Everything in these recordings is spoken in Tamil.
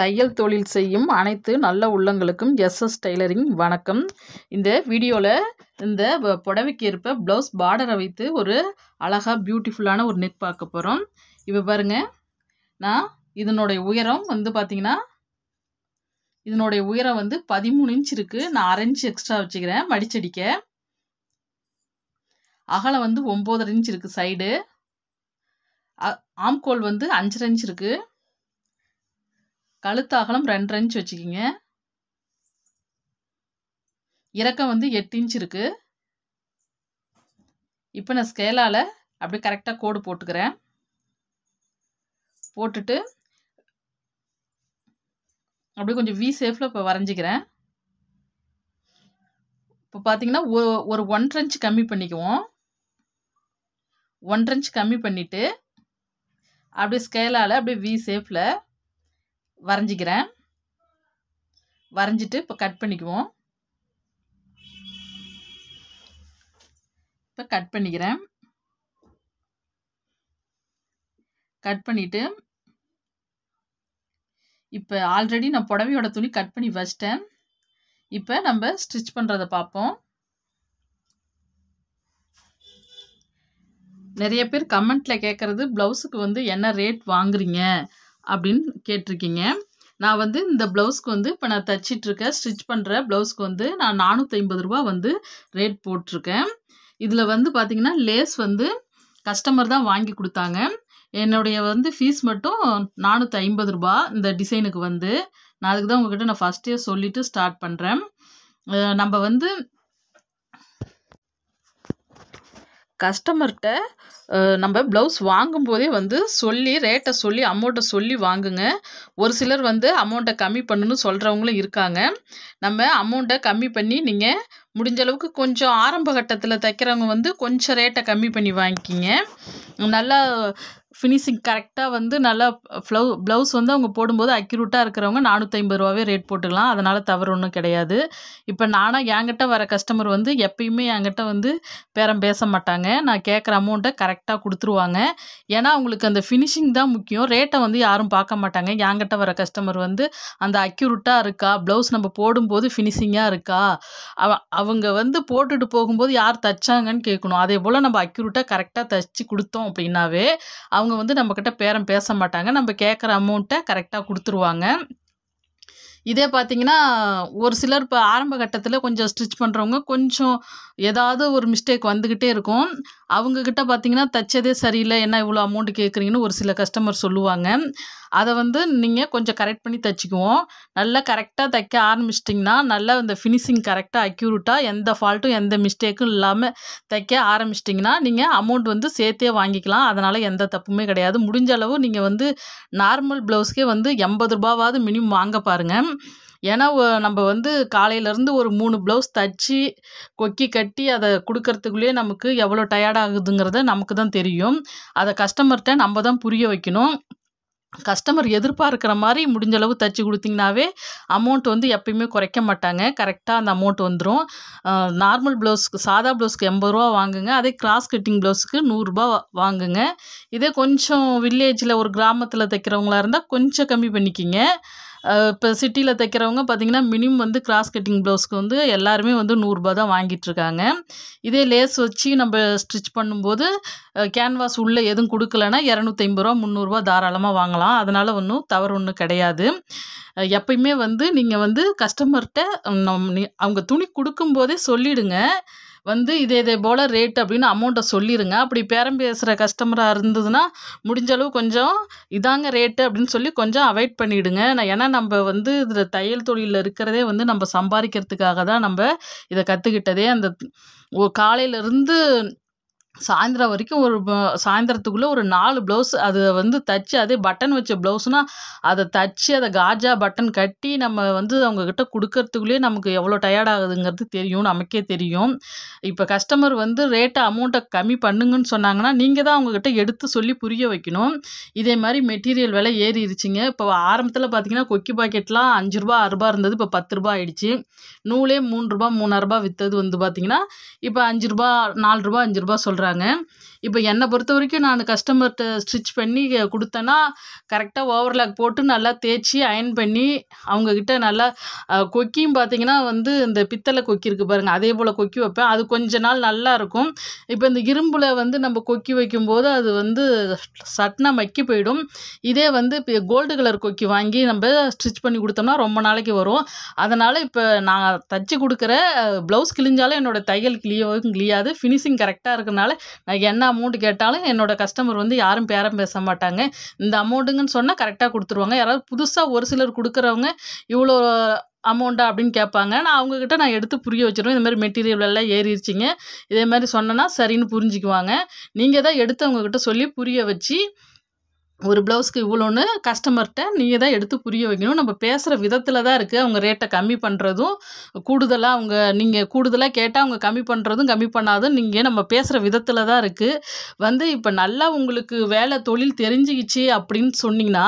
தையல் தொழில் செய்யும் அனைத்து நல்ல உள்ளங்களுக்கும் எஸ்எஸ் டைலரிங் வணக்கம் இந்த வீடியோவில் இந்த புடவைக்கு ஏற்ப ப்ளவுஸ் பார்டரை வைத்து ஒரு அழகாக பியூட்டிஃபுல்லான ஒரு நெக் பார்க்க போகிறோம் இப்போ பாருங்கள் நான் இதனுடைய உயரம் வந்து பார்த்திங்கன்னா இதனுடைய உயரம் வந்து பதிமூணு இன்ச் இருக்குது நான் அரை எக்ஸ்ட்ரா வச்சுக்கிறேன் மடிச்சடிக்க அகலம் வந்து ஒம்போதரை இன்ச் இருக்குது சைடு ஆம்கோல் வந்து அஞ்சரை இன்ச் இருக்குது கழுத்து அகலம் ரெண்டு இன்ச் வச்சுக்கிங்க இறக்கம் வந்து எட்டு இன்ச் இருக்குது இப்போ நான் ஸ்கேலால் அப்படியே கரெக்டாக கோடு போட்டுக்கிறேன் போட்டுட்டு அப்படியே கொஞ்சம் வி சேஃபில் இப்போ வரைஞ்சிக்கிறேன் இப்போ பார்த்தீங்கன்னா ஒரு ஒன்றரை இன்ச் கம்மி பண்ணிக்குவோம் ஒன்றரை இன்ச் கம்மி பண்ணிவிட்டு அப்படியே ஸ்கேலால் அப்படியே வி சேஃபில் வரைஞ்சிக்கிறேன் வரைஞ்சிட்டு இப்போ கட் பண்ணிக்குவோம் இப்போ கட் பண்ணிக்கிறேன் கட் பண்ணிட்டு இப்போ ஆல்ரெடி நான் புடவையோட துணி கட் பண்ணி வச்சிட்டேன் இப்போ நம்ம ஸ்டிச் பண்ணுறத பார்ப்போம் நிறைய பேர் கமெண்ட்டில் கேட்குறது ப்ளவுஸுக்கு வந்து என்ன ரேட் வாங்குறீங்க அப்படின்னு கேட்டிருக்கீங்க நான் வந்து இந்த ப்ளவுஸ்க்கு வந்து இப்போ நான் தைச்சிட்ருக்க ஸ்டிச் பண்ணுற ப்ளவுஸ்க்கு வந்து நான் நானூற்றி ஐம்பது ரூபா வந்து ரேட் போட்டிருக்கேன் இதில் வந்து பார்த்திங்கன்னா லேஸ் வந்து கஸ்டமர் தான் வாங்கி கொடுத்தாங்க என்னுடைய வந்து ஃபீஸ் மட்டும் நானூற்றி ஐம்பது ரூபா இந்த டிசைனுக்கு வந்து நான் அதுக்கு தான் உங்கள்கிட்ட நான் ஃபஸ்ட்டே சொல்லிவிட்டு ஸ்டார்ட் பண்ணுறேன் நம்ம வந்து கஸ்டமர்கிட்ட நம்ம ப்ளவுஸ் வாங்கும்போதே வந்து சொல்லி ரேட்டை சொல்லி அமௌண்ட்டை சொல்லி வாங்குங்க ஒரு சிலர் வந்து அமௌண்ட்டை கம்மி பண்ணுன்னு சொல்கிறவங்களும் இருக்காங்க நம்ம அமௌண்ட்டை கம்மி பண்ணி நீங்கள் முடிஞ்ச அளவுக்கு கொஞ்சம் ஆரம்ப கட்டத்தில் தைக்கிறவங்க வந்து கொஞ்சம் ரேட்டை கம்மி பண்ணி வாங்கிக்கிங்க நல்லா ஃபினிஷிங் கரெக்டாக வந்து நல்லா ஃப்ளவு ப்ளவுஸ் வந்து அவங்க போடும்போது அக்யூரேட்டாக இருக்கிறவங்க நானூற்றி ரூபாவே ரேட் போட்டுக்கலாம் அதனால் தவறு ஒன்றும் கிடையாது இப்போ நானாக என்கிட்ட வர கஸ்டமர் வந்து எப்பயுமே என்கிட்ட வந்து பேரம் பேச மாட்டாங்க நான் கேட்குற அமௌண்ட்டை கரெக்டாக கொடுத்துருவாங்க ஏன்னா அவங்களுக்கு அந்த ஃபினிஷிங் தான் முக்கியம் ரேட்டை வந்து யாரும் பார்க்க மாட்டாங்க என்கிட்ட வர கஸ்டமர் வந்து அந்த அக்யூரேட்டாக இருக்கா ப்ளவுஸ் நம்ம போடும்போது ஃபினிஷிங்காக இருக்கா அவ அவங்க வந்து போட்டுட்டு போகும்போது யார் தைச்சாங்கன்னு கேட்கணும் அதே போல் நம்ம அக்யூரேட்டாக கரெக்டாக தைச்சி கொடுத்தோம் அப்படின்னாவே அவங்க அவங்க வந்து நம்மக்கிட்ட பேரம் பேச மாட்டாங்க நம்ம கேட்குற அமௌண்ட்டை கரெக்டாக கொடுத்துருவாங்க இதே பார்த்தீங்கன்னா ஒரு சிலர் இப்போ ஆரம்ப கட்டத்தில் கொஞ்சம் ஸ்டிச் பண்ணுறவங்க கொஞ்சம் ஏதாவது ஒரு மிஸ்டேக் வந்துக்கிட்டே இருக்கும் அவங்கக்கிட்ட பார்த்தீங்கன்னா தைச்சதே சரியில்லை என்ன இவ்வளோ அமௌண்ட் கேட்குறீங்கன்னு ஒரு சில கஸ்டமர் சொல்லுவாங்க அதை வந்து நீங்கள் கொஞ்சம் கரெக்ட் பண்ணி தைச்சிக்குவோம் நல்லா கரெக்டாக தைக்க ஆரம்பிச்சிட்டிங்கன்னா நல்லா இந்த ஃபினிஷிங் கரெக்டாக அக்யூரேட்டாக எந்த ஃபால்ட்டும் எந்த மிஸ்டேக்கும் இல்லாமல் தைக்க ஆரம்பிச்சிட்டிங்கன்னா நீங்கள் அமௌண்ட் வந்து சேர்த்தே வாங்கிக்கலாம் அதனால் எந்த தப்புமே கிடையாது முடிஞ்ச அளவு நீங்கள் வந்து நார்மல் ப்ளவுஸ்க்கே வந்து எண்பது ரூபாவாவது மினிமம் வாங்க பாருங்கள் ஏன்னா நம்ம வந்து காலையிலேருந்து ஒரு மூணு ப்ளவுஸ் தைச்சி கொக்கி கட்டி அதை கொடுக்கறதுக்குள்ளேயே நமக்கு எவ்வளோ டயர்டாகுதுங்கிறத நமக்கு தான் தெரியும் அதை கஸ்டமர்கிட்ட நம்ம தான் புரிய வைக்கணும் கஸ்டமர் எதிர்பார்க்கிற மாதிரி முடிஞ்சளவு தைச்சி கொடுத்தீங்கனாவே அமௌண்ட் வந்து எப்பயுமே குறைக்க மாட்டாங்க கரெக்டாக அந்த அமௌண்ட் வந்துடும் நார்மல் ப்ளவுஸ்க்கு சாதா ப்ளவுஸ்க்கு எண்பது ரூபா வாங்குங்க அதே கிராஸ் கட்டிங் ப்ளவுஸ்க்கு நூறுரூபா வாங்குங்க இதே கொஞ்சம் வில்லேஜில் ஒரு கிராமத்தில் தைக்கிறவங்களா இருந்தால் கொஞ்சம் கம்மி பண்ணிக்கிங்க இப்போ சிட்டியில் தைக்கிறவங்க பார்த்திங்கன்னா மினிமம் வந்து கிராஸ் கட்டிங் ப்ளவுஸ்க்கு வந்து எல்லாருமே வந்து நூறுரூபா தான் வாங்கிட்டுருக்காங்க இதே லேஸ் வச்சு நம்ம ஸ்டிச் பண்ணும்போது கேன்வாஸ் உள்ளே எதுவும் கொடுக்கலன்னா இரநூத்தைம்பது ரூபா முந்நூறுரூவா தாராளமாக வாங்கலாம் அதனால் ஒன்றும் தவறு ஒன்றும் கிடையாது எப்பயுமே வந்து நீங்கள் வந்து கஸ்டமர்கிட்ட அவங்க துணி கொடுக்கும்போதே சொல்லிவிடுங்க வந்து இதே இதே போல் ரேட் அப்படின்னு அமௌண்ட்டை சொல்லிடுங்க அப்படி பேரம் பேசுகிற கஸ்டமராக இருந்ததுன்னா முடிஞ்சளவு கொஞ்சம் இதாங்க ரேட்டு அப்படின்னு சொல்லி கொஞ்சம் அவாய்ட் பண்ணிவிடுங்க ஏன்னா நம்ம வந்து இதில் தையல் தொழிலில் இருக்கிறதே வந்து நம்ம சம்பாதிக்கிறதுக்காக தான் நம்ம இதை கற்றுக்கிட்டதே அந்த காலையிலேருந்து சாயந்தரம் வரைக்கும் ஒரு சாயந்தரத்துக்குள்ளே ஒரு நாலு ப்ளவுஸ் அதை வந்து தச்சு அதே பட்டன் வச்ச ப்ளவுஸ்னால் அதை தைச்சி அதை காஜா பட்டன் கட்டி நம்ம வந்து அவங்கக்கிட்ட கொடுக்கறதுக்குள்ளேயே நமக்கு எவ்வளோ டயர்ட் ஆகுதுங்கிறது தெரியும் நமக்கே தெரியும் இப்போ கஸ்டமர் வந்து ரேட்டை அமௌண்ட்டை கம்மி பண்ணுங்கன்னு சொன்னாங்கன்னா நீங்கள் தான் அவங்கக்கிட்ட எடுத்து சொல்லி புரிய வைக்கணும் இதே மாதிரி மெட்டீரியல் விலை ஏறிடுச்சிங்க இப்போ ஆரம்பத்தில் பார்த்தீங்கன்னா கொக்கி பாக்கெட்லாம் அஞ்சு ரூபா ஆறுரூபா இருந்தது இப்போ பத்து ரூபா ஆயிடுச்சு நூலே மூணு ரூபா மூணாயிரரூபா விற்றது வந்து பார்த்தீங்கன்னா இப்போ அஞ்சு ரூபா நாலு ரூபா அஞ்சு ரூபா சொல்கிறேன் சொல்கிறாங்க இப்போ என்னை பொறுத்த வரைக்கும் நான் கஸ்டமர்கிட்ட ஸ்டிச் பண்ணி கொடுத்தேன்னா கரெக்டாக ஓவர்லாக் போட்டு நல்லா தேய்ச்சி அயர்ன் பண்ணி அவங்கக்கிட்ட நல்லா கொக்கியும் பார்த்தீங்கன்னா வந்து இந்த பித்தளை கொக்கி இருக்குது பாருங்கள் அதே போல் கொக்கி வைப்பேன் அது கொஞ்ச நாள் நல்லா இருக்கும் இப்போ இந்த இரும்பில் வந்து நம்ம கொக்கி வைக்கும்போது அது வந்து சட்னா மக்கி போயிடும் இதே வந்து இப்போ கோல்டு கலர் கொக்கி வாங்கி நம்ம ஸ்டிச் பண்ணி கொடுத்தோம்னா ரொம்ப நாளைக்கு வரும் அதனால் இப்போ நான் தச்சு கொடுக்குற ப்ளவுஸ் கிழிஞ்சாலும் என்னோடய தையல் கிளியவும் கிளியாது ஃபினிஷிங் கரெக்டாக இருக்கிறதுனால நான் என்ன அமௌண்ட் கேட்டாலும் என்னோட கஸ்டமர் வந்து யாரும் பேரம் பேச மாட்டாங்க இந்த அமௌண்ட்டுங்கன்னு சொன்னால் கரெக்டாக கொடுத்துருவாங்க யாராவது புதுசாக ஒரு சிலர் கொடுக்குறவங்க இவ்வளோ அமௌண்ட்டா அப்படின்னு கேட்பாங்க நான் அவங்கக்கிட்ட நான் எடுத்து புரிய வச்சுருவேன் இந்த மாதிரி மெட்டீரியல் எல்லாம் ஏறிடுச்சிங்க இதே மாதிரி சொன்னேன்னா சரின்னு புரிஞ்சுக்குவாங்க நீங்கள் தான் எடுத்து அவங்கக்கிட்ட சொல்லி புரிய வச்சு ஒரு ப்ளவுஸ்க்கு இவ்வளோன்னு கஸ்டமர்கிட்ட நீங்கள் தான் எடுத்து புரிய வைக்கணும் நம்ம பேசுகிற விதத்தில் தான் இருக்குது அவங்க ரேட்டை கம்மி பண்ணுறதும் கூடுதலாக அவங்க நீங்கள் கூடுதலாக கேட்டால் அவங்க கம்மி பண்ணுறதும் கம்மி பண்ணாதும் நீங்கள் நம்ம பேசுகிற விதத்தில் தான் இருக்குது வந்து இப்போ நல்லா உங்களுக்கு வேலை தொழில் தெரிஞ்சுக்கிச்சு அப்படின்னு சொன்னிங்கன்னா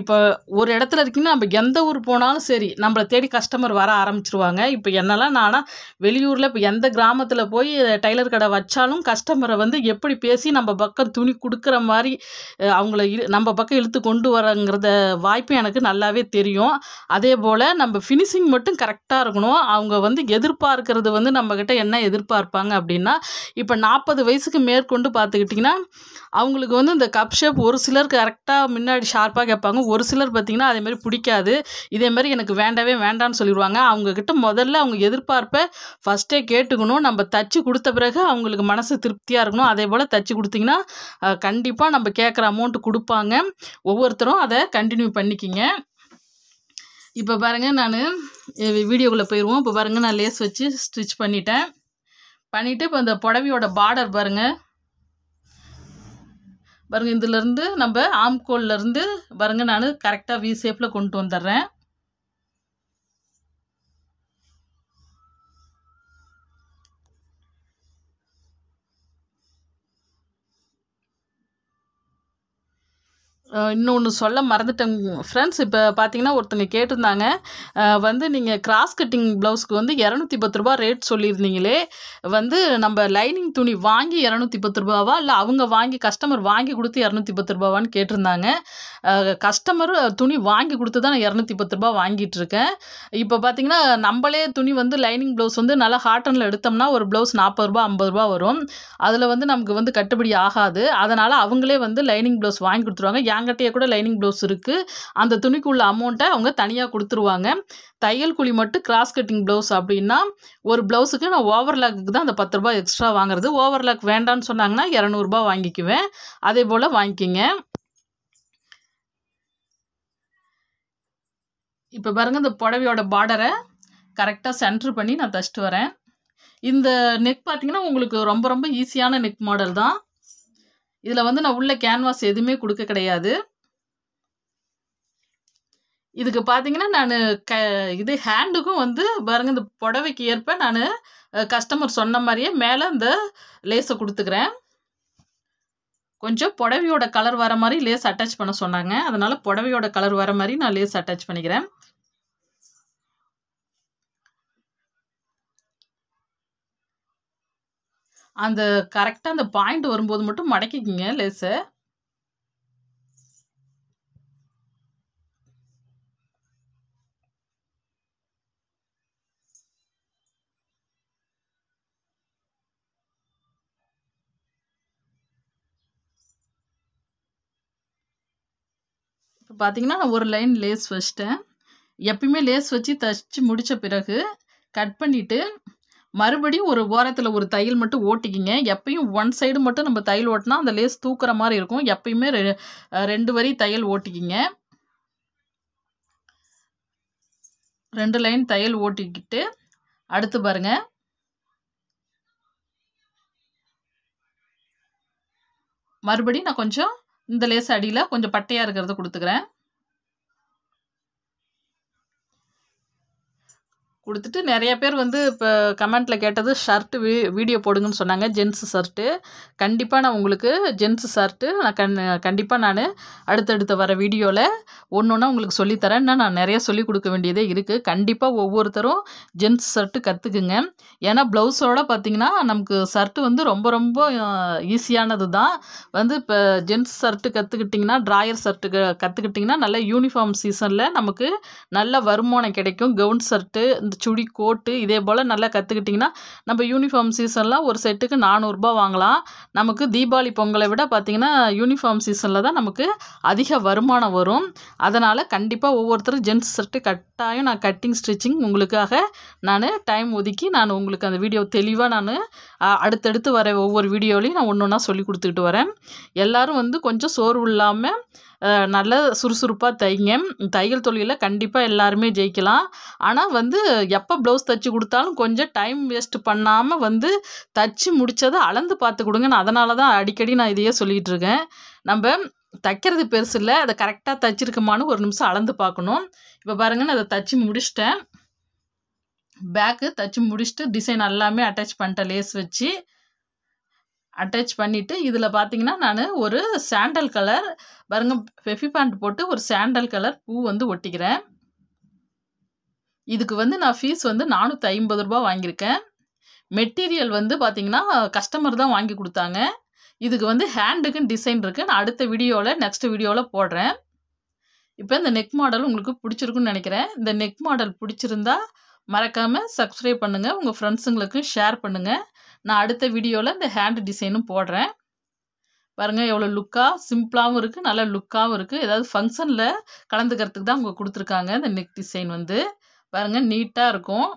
இப்போ ஒரு இடத்துல இருக்கீங்கன்னா நம்ம எந்த ஊர் போனாலும் சரி நம்மளை தேடி கஸ்டமர் வர ஆரம்பிச்சிருவாங்க இப்போ என்னெல்லாம் நானாக வெளியூரில் இப்போ எந்த கிராமத்தில் போய் டைலர் கடை வச்சாலும் கஸ்டமரை வந்து எப்படி பேசி நம்ம பக்கம் துணி கொடுக்குற மாதிரி அவங்கள நம்ம பக்கம் இழுத்து கொண்டு வரங்கிறத வாய்ப்பு எனக்கு நல்லாவே தெரியும் அதே போல் நம்ம ஃபினிஷிங் மட்டும் கரெக்டாக இருக்கணும் அவங்க வந்து எதிர்பார்க்கறது வந்து நம்மக்கிட்ட என்ன எதிர்பார்ப்பாங்க அப்படின்னா இப்போ நாற்பது வயசுக்கு மேற்கொண்டு பார்த்துக்கிட்டிங்கன்னா அவங்களுக்கு வந்து இந்த கப் ஷேப் ஒரு சிலர் கரெக்டாக முன்னாடி ஷார்ப்பாக கேட்பாங்க ஒரு சிலர் பார்த்திங்கன்னா அதேமாதிரி பிடிக்காது இதேமாதிரி எனக்கு வேண்டாவே வேண்டான்னு சொல்லிடுவாங்க அவங்கக்கிட்ட முதல்ல அவங்க எதிர்பார்ப்பை ஃபஸ்ட்டே கேட்டுக்கணும் நம்ம தச்சு கொடுத்த பிறகு அவங்களுக்கு மனசு திருப்தியாக இருக்கணும் அதே போல் தச்சு கொடுத்திங்கன்னா கண்டிப்பாக நம்ம கேட்குற அமௌண்ட் கொடு கொடுப்பாங்க ஒவ்வொருத்தரும் அதை கண்டினியூ பண்ணிக்கிங்க இப்போ பாருங்கள் நான் வீடியோக்குள்ளே போயிடுவோம் இப்போ பாருங்கள் நான் லேஸ் வச்சு ஸ்டிச் பண்ணிட்டேன் பண்ணிவிட்டு இப்போ இந்த புடவையோட பார்டர் பாருங்கள் பாருங்கள் இதுலேருந்து நம்ம ஆம்கோல்லேருந்து பாருங்கள் நான் கரெக்டாக வி ஷேப்பில் கொண்டு வந்துடுறேன் இன்னொன்று சொல்ல மறந்துட்டேங்க ஃப்ரெண்ட்ஸ் இப்போ பார்த்தீங்கன்னா ஒருத்தங்க கேட்டிருந்தாங்க வந்து நீங்கள் கிராஸ் கட்டிங் ப்ளவுஸ்க்கு வந்து இரநூத்தி பத்து ரூபா ரேட் சொல்லியிருந்தீங்களே வந்து நம்ம லைனிங் துணி வாங்கி இரநூத்தி பத்து ரூபாவா இல்லை அவங்க வாங்கி கஸ்டமர் வாங்கி கொடுத்து இரநூத்தி பத்து ரூபாவான்னு கேட்டிருந்தாங்க கஸ்டமர் துணி வாங்கி கொடுத்து தான் நான் இரநூத்தி பத்து ரூபா வாங்கிட்டு இருக்கேன் இப்போ பார்த்தீங்கன்னா நம்மளே துணி வந்து லைனிங் ப்ளவுஸ் வந்து நல்லா ஹாட்டனில் எடுத்தோம்னா ஒரு ப்ளவுஸ் நாற்பது ரூபா ஐம்பது ரூபா வரும் அதில் வந்து நமக்கு வந்து கட்டுப்படி ஆகாது அதனால் அவங்களே வந்து லைனிங் ப்ளவுஸ் வாங்கி கொடுத்துருவாங்க ஆங்கட்டையாக கூட லைனிங் ப்ளவுஸ் இருக்குது அந்த துணிக்கு உள்ள அமௌண்ட்டை அவங்க தனியாக கொடுத்துருவாங்க தையல் குழி மட்டும் கிராஸ் கட்டிங் ப்ளவுஸ் அப்படின்னா ஒரு ப்ளவுஸுக்கு நான் லாக்கு தான் அந்த பத்து ரூபாய் எக்ஸ்ட்ரா வாங்குறது ஓவர்லாக் வேண்டான்னு சொன்னாங்கன்னா இரநூறுபா வாங்கிக்குவேன் அதே போல் வாங்கிக்கிங்க இப்போ பாருங்கள் இந்த புடவையோட பார்டரை கரெக்டாக சென்ட்ரு பண்ணி நான் தச்சிட்டு வரேன் இந்த நெக் பார்த்திங்கன்னா உங்களுக்கு ரொம்ப ரொம்ப ஈஸியான நெக் மாடல் தான் இதில் வந்து நான் உள்ள கேன்வாஸ் எதுவுமே கொடுக்க கிடையாது இதுக்கு பார்த்தீங்கன்னா நான் க இது ஹேண்டுக்கும் வந்து பாருங்கள் இந்த புடவைக்கு ஏற்ப நான் கஸ்டமர் சொன்ன மாதிரியே மேலே இந்த லேஸை கொடுத்துக்கிறேன் கொஞ்சம் புடவையோட கலர் வர மாதிரி லேஸ் அட்டாச் பண்ண சொன்னாங்க அதனால் புடவையோட கலர் வர மாதிரி நான் லேஸ் அட்டாச் பண்ணிக்கிறேன் அந்த கரெக்டாக அந்த பாயிண்ட் வரும்போது மட்டும் மடக்கிக்கிங்க லேசு இப்போ பார்த்தீங்கன்னா நான் ஒரு லைன் லேஸ் வச்சிட்டேன் எப்பயுமே லேஸ் வச்சு தச்சு முடித்த பிறகு கட் பண்ணிவிட்டு மறுபடியும் ஒரு ஓரத்தில் ஒரு தையல் மட்டும் ஓட்டிக்கிங்க எப்பயும் ஒன் சைடு மட்டும் நம்ம தையல் ஓட்டினா அந்த லேஸ் தூக்குற மாதிரி இருக்கும் எப்பயுமே ரெண்டு வரி தையல் ஓட்டிக்கிங்க ரெண்டு லைன் தையல் ஓட்டிக்கிட்டு அடுத்து பாருங்கள் மறுபடியும் நான் கொஞ்சம் இந்த லேஸ் அடியில் கொஞ்சம் பட்டையாக இருக்கிறத கொடுத்துக்கிறேன் கொடுத்துட்டு நிறைய பேர் வந்து இப்போ கமெண்ட்டில் கேட்டது ஷர்ட்டு வீ வீடியோ போடுங்கன்னு சொன்னாங்க ஜென்ஸ் ஷர்ட்டு கண்டிப்பாக நான் உங்களுக்கு ஜென்ஸ் ஷர்ட்டு நான் கண் கண்டிப்பாக நான் அடுத்தடுத்து வர வீடியோவில் ஒன்று ஒன்றா உங்களுக்கு சொல்லித்தரேன் இன்னும் நான் நிறைய சொல்லிக் கொடுக்க வேண்டியதே இருக்குது கண்டிப்பாக ஒவ்வொருத்தரும் ஜென்ஸ் ஷர்ட்டு கற்றுக்குங்க ஏன்னா ப்ளவுஸோட பார்த்திங்கன்னா நமக்கு ஷர்ட்டு வந்து ரொம்ப ரொம்ப ஈஸியானது தான் வந்து இப்போ ஜென்ஸ் ஷர்ட்டு கற்றுக்கிட்டிங்கன்னா ட்ராயர் ஷர்ட்டு கற்றுக்கிட்டிங்கன்னா நல்ல யூனிஃபார்ம் சீசனில் நமக்கு நல்ல வருமானம் கிடைக்கும் கவுன் ஷர்ட்டு இந்த ஒரு சுடி கோட்டு இதே போல் நல்லா கற்றுக்கிட்டிங்கன்னா நம்ம யூனிஃபார்ம் சீசனில் ஒரு செட்டுக்கு நானூறுரூபா வாங்கலாம் நமக்கு தீபாவளி பொங்கலை விட பார்த்திங்கன்னா யூனிஃபார்ம் சீசனில் தான் நமக்கு அதிக வருமானம் வரும் அதனால் கண்டிப்பாக ஒவ்வொருத்தரும் ஜென்ஸ் ஷர்ட்டு கட்டாயம் நான் கட்டிங் ஸ்டிச்சிங் உங்களுக்காக நான் டைம் ஒதுக்கி நான் உங்களுக்கு அந்த வீடியோ தெளிவாக நான் அடுத்தடுத்து வர ஒவ்வொரு வீடியோலையும் நான் ஒன்று ஒன்றா சொல்லி கொடுத்துக்கிட்டு வரேன் எல்லோரும் வந்து கொஞ்சம் சோர்வு இல்லாமல் நல்ல சுறுசுறுப்பாக தைங்க தையல் தொழிலில் கண்டிப்பாக எல்லாருமே ஜெயிக்கலாம் ஆனால் வந்து எப்போ ப்ளவுஸ் தைச்சி கொடுத்தாலும் கொஞ்சம் டைம் வேஸ்ட்டு பண்ணாமல் வந்து தைச்சி முடித்ததை அளந்து பார்த்து கொடுங்க நான் அதனால தான் அடிக்கடி நான் இதையே சொல்லிகிட்டு இருக்கேன் நம்ம தைக்கிறது பெருசு இல்லை அதை கரெக்டாக தைச்சிருக்குமான்னு ஒரு நிமிஷம் அளந்து பார்க்கணும் இப்போ பாருங்கள் நான் அதை தைச்சி முடிச்சிட்டேன் பேக்கு தைச்சி முடிச்சுட்டு டிசைன் எல்லாமே அட்டாச் பண்ணிட்டேன் லேஸ் வச்சு அட்டாச் பண்ணிவிட்டு இதில் பார்த்தீங்கன்னா நான் ஒரு சாண்டல் கலர் பாருங்க பெஃபி பேண்ட் போட்டு ஒரு சாண்டல் கலர் பூ வந்து ஒட்டிக்கிறேன் இதுக்கு வந்து நான் ஃபீஸ் வந்து நானூற்றி ஐம்பது ரூபா வாங்கியிருக்கேன் மெட்டீரியல் வந்து பார்த்திங்கன்னா கஸ்டமர் தான் வாங்கி கொடுத்தாங்க இதுக்கு வந்து ஹேண்டுக்குன்னு டிசைன் இருக்குது நான் அடுத்த வீடியோவில் நெக்ஸ்ட் வீடியோவில் போடுறேன் இப்போ இந்த நெக் மாடல் உங்களுக்கு பிடிச்சிருக்குன்னு நினைக்கிறேன் இந்த நெக் மாடல் பிடிச்சிருந்தா மறக்காமல் சப்ஸ்கிரைப் பண்ணுங்கள் உங்கள் ஃப்ரெண்ட்ஸுங்களுக்கு ஷேர் பண்ணுங்கள் நான் அடுத்த வீடியோவில் இந்த ஹேண்டு டிசைனும் போடுறேன் பாருங்கள் எவ்வளோ லுக்காக சிம்பிளாகவும் இருக்குது நல்ல லுக்காகவும் இருக்குது ஏதாவது ஃபங்க்ஷனில் கலந்துக்கிறதுக்கு தான் அவங்க கொடுத்துருக்காங்க இந்த நெக் டிசைன் வந்து பாருங்கள் நீட்டாக இருக்கும்